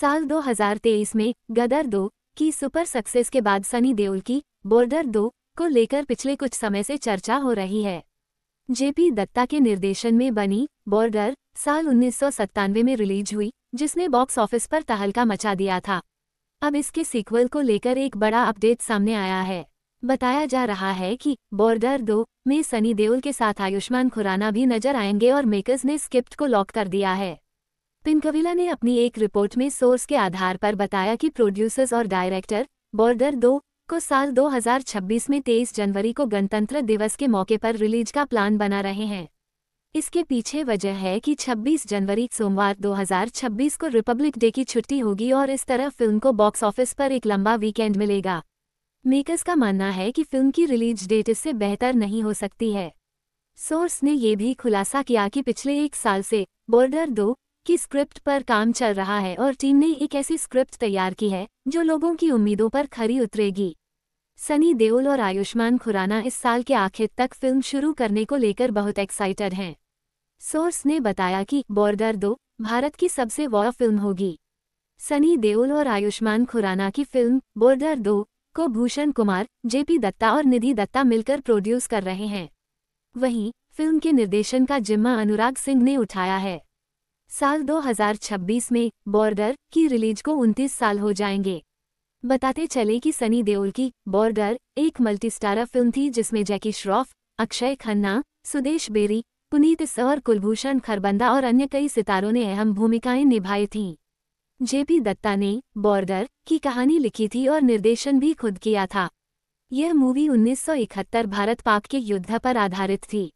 साल 2023 में गदर दो की सुपर सक्सेस के बाद सनी देओल की बॉर्डर दो को लेकर पिछले कुछ समय से चर्चा हो रही है जेपी दत्ता के निर्देशन में बनी बॉर्डर साल उन्नीस में रिलीज हुई जिसने बॉक्स ऑफिस पर तहलका मचा दिया था अब इसके सीक्वल को लेकर एक बड़ा अपडेट सामने आया है बताया जा रहा है कि बॉर्डर दो में सनी देओल के साथ आयुष्मान खुराना भी नजर आएंगे और मेकर्स ने स्क्रिप्ट को लॉक कर दिया है पिनकविला ने अपनी एक रिपोर्ट में सोर्स के आधार पर बताया कि प्रोड्यूसर्स और डायरेक्टर बॉर्डर दो को साल 2026 में 23 जनवरी को गणतंत्र दिवस के मौके पर रिलीज का प्लान बना रहे हैं इसके पीछे वजह है कि 26 जनवरी सोमवार 2026 को रिपब्लिक डे की छुट्टी होगी और इस तरह फिल्म को बॉक्स ऑफिस पर एक लंबा वीकेंड मिलेगा मेकर्स का मानना है कि फिल्म की रिलीज डेट इससे बेहतर नहीं हो सकती है सोर्स ने ये भी खुलासा किया कि पिछले एक साल से बॉर्डर दो की स्क्रिप्ट पर काम चल रहा है और टीम ने एक ऐसी स्क्रिप्ट तैयार की है जो लोगों की उम्मीदों पर खरी उतरेगी सनी देओल और आयुष्मान खुराना इस साल के आखिर तक फिल्म शुरू करने को लेकर बहुत एक्साइटेड हैं सोर्स ने बताया कि बॉर्डर दो भारत की सबसे वॉ फिल्म होगी सनी देओल और आयुष्मान खुराना की फिल्म बॉर्डर दो को भूषण कुमार जेपी दत्ता और निधि दत्ता मिलकर प्रोड्यूस कर रहे हैं वहीं फिल्म के निर्देशन का जिम्मा अनुराग सिंह ने उठाया है साल 2026 में बॉर्डर की रिलीज को 29 साल हो जाएंगे बताते चले कि सनी देओल की बॉर्डर एक मल्टीस्टारा फिल्म थी जिसमें जैकी श्रॉफ अक्षय खन्ना सुदेश बेरी पुनीत सवर कुलभूषण खरबंदा और अन्य कई सितारों ने अहम भूमिकाएं निभाई थीं जेपी दत्ता ने बॉर्डर की कहानी लिखी थी और निर्देशन भी खुद किया था यह मूवी 1971 भारत पाक के युद्ध पर आधारित थी